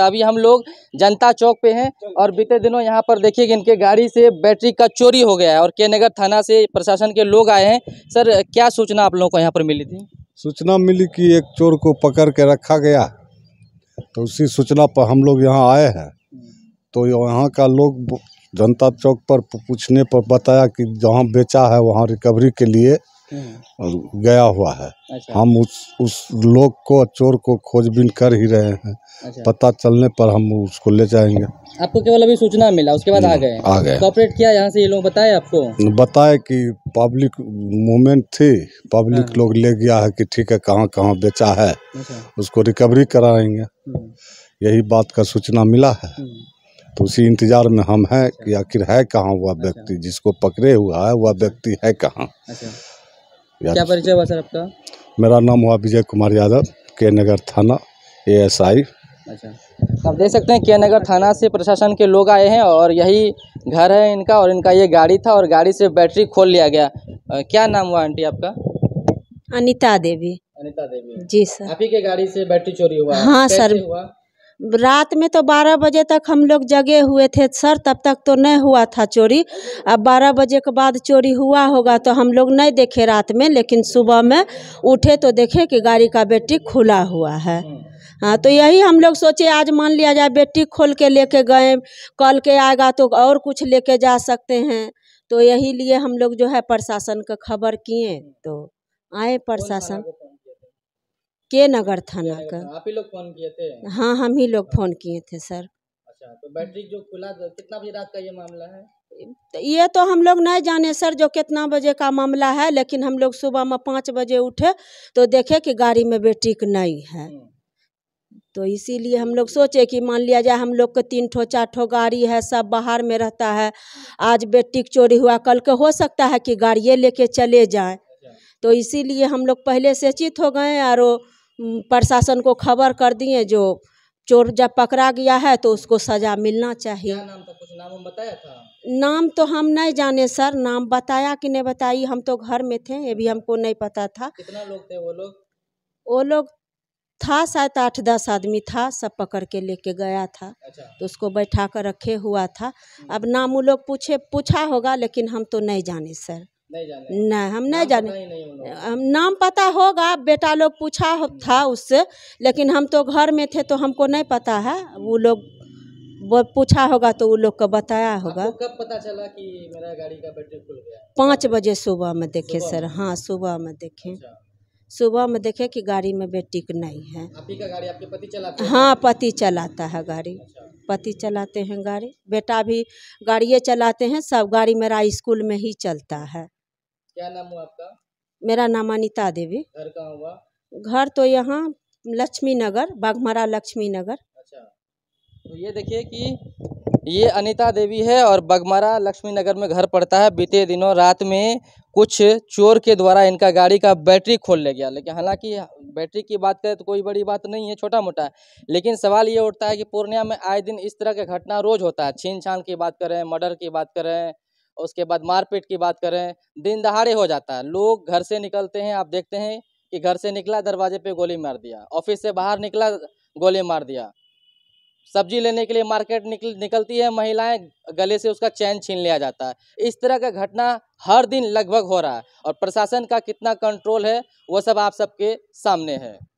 अभी हम लोग जनता चौक पे हैं और बीते दिनों यहाँ पर देखिए कि इनके गाड़ी से बैटरी का चोरी हो गया है और के नगर थाना से प्रशासन के लोग आए हैं सर क्या सूचना आप लोगों को यहाँ पर मिली थी सूचना मिली कि एक चोर को पकड़ के रखा गया तो उसी सूचना पर हम लोग यहाँ आए हैं तो यहाँ का लोग जनता चौक पर पूछने पर बताया कि जहाँ बेचा है वहाँ रिकवरी के लिए और गया हुआ है अच्छा। हम उस उस लोग को चोर को खोजबीन कर ही रहे हैं अच्छा। पता चलने पर हम उसको ले जाएंगे आपको केवल अभी सूचना मिला उसके बाद आ हम्म, गए आ गए कॉपरेट तो किया यहाँ से ये लोग बताए आपको बताए कि पब्लिक मूवमेंट थी पब्लिक हाँ। लोग ले गया है कि ठीक है कहाँ कहाँ बेचा है अच्छा। उसको रिकवरी कराएंगे हम्म। यही बात का सूचना मिला है हम्म। तो उसी इंतजार में हम हैं कि अच्छा। आखिर है कहाँ वह अच्छा। व्यक्ति जिसको पकड़े हुआ है वह व्यक्ति है कहाँ क्या परिचय हुआ सर आपका मेरा नाम हुआ विजय कुमार यादव के नगर थाना ए एस आई अच्छा आप देख सकते हैं के नगर थाना से प्रशासन के लोग आए हैं और यही घर है इनका और इनका ये गाड़ी था और गाड़ी से बैटरी खोल लिया गया क्या नाम हुआ आंटी आपका अनिता देवी अनिता देवी जी सर आप ही के गाड़ी से बैटरी चोरी हुआ हाँ सर हुआ रात में तो बारह बजे तक हम लोग जगे हुए थे सर तब तक तो नहीं हुआ था चोरी अब बारह बजे के बाद चोरी हुआ होगा तो हम लोग नहीं देखे रात में लेकिन सुबह में उठे तो देखे कि गाड़ी का बैटरी खुला हुआ है हम्म। हाँ तो यही हम लोग सोचे आज मान लिया जाए बैटरी खोल के लेके गए कल के आएगा तो और कुछ लेके जा सकते हैं तो यही लिए हम लोग जो है प्रशासन का खबर किए तो आए प्रशासन के नगर थाना अच्छा, का तो आप ही लोग फोन किए थे हाँ हम ही लोग अच्छा। फोन किए थे सर अच्छा, तो बैटरी जो खुला कितना बजे रात का ये मामला है तो ये तो हम लोग नहीं जाने सर जो कितना बजे का मामला है लेकिन हम लोग सुबह में पाँच बजे उठे तो देखे कि गाड़ी में बैटरी नहीं है हम्म। तो इसीलिए हम लोग सोचे कि मान लिया जाए हम लोग के तीन ठो चार ठो गाड़ी है सब बाहर में रहता है आज बैटरी चोरी हुआ कल के हो सकता है कि गाड़िए लेके चले जाए तो इसीलिए हम लोग पहले से चित हो गए और प्रशासन को खबर कर दिए जो चोर जब पकड़ा गया है तो उसको सजा मिलना चाहिए क्या नाम तो कुछ नाम बताया था नाम तो हम नहीं जाने सर नाम बताया कि नहीं बताई हम तो घर में थे ये भी हमको नहीं पता था कितना लोग थे वो लोग वो लोग था शायद आठ दस आदमी था सब पकड़ के लेके गया था अच्छा। तो उसको बैठा कर रखे हुआ था हम्म। अब नाम वो लोग पूछे पूछा होगा लेकिन हम तो नहीं जाने सर नहीं ना हम नहीं जाने नहीं हम नाम पता होगा बेटा लोग पूछा हम्म। था उससे लेकिन हम तो घर में थे तो हमको नहीं पता है हम्म। वो लोग वो पूछा होगा तो वो लोग को बताया होगा कब पता चला कि मेरा गाड़ी का बैटरी खुल गया पाँच बजे सुबह में देखे सर हाँ सुबह में देखे अच्छा। सुबह में देखे कि गाड़ी में बैटरी नहीं है हाँ पति चलाता है गाड़ी अच्छा। पति चलाते हैं गाड़ी बेटा भी गाड़िए चलाते हैं सब गाड़ी मेरा स्कूल में ही चलता है क्या नाम हुआ आपका मेरा नाम अनिता देवी घर कहाँ हुआ घर तो यहाँ लक्ष्मी नगर बागमरा लक्ष्मी नगर अच्छा तो ये देखिए कि ये अनिता देवी है और बगमरा लक्ष्मी नगर में घर पड़ता है बीते दिनों रात में कुछ चोर के द्वारा इनका गाड़ी का बैटरी खोल ले गया लेकिन हालांकि बैटरी की बात करें तो कोई बड़ी बात नहीं है छोटा मोटा लेकिन सवाल ये उठता है कि पूर्णिया में आए दिन इस तरह के घटना रोज होता है छीन छान की बात करें मर्डर की बात करें उसके बाद मारपीट की बात करें दिन दहाड़े हो जाता है लोग घर से निकलते हैं आप देखते हैं कि घर से निकला दरवाजे पे गोली मार दिया ऑफिस से बाहर निकला गोली मार दिया सब्जी लेने के लिए मार्केट निकल निकलती है महिलाएं गले से उसका चैन छीन लिया जाता है इस तरह का घटना हर दिन लगभग हो रहा है और प्रशासन का कितना कंट्रोल है वो सब आप सबके सामने है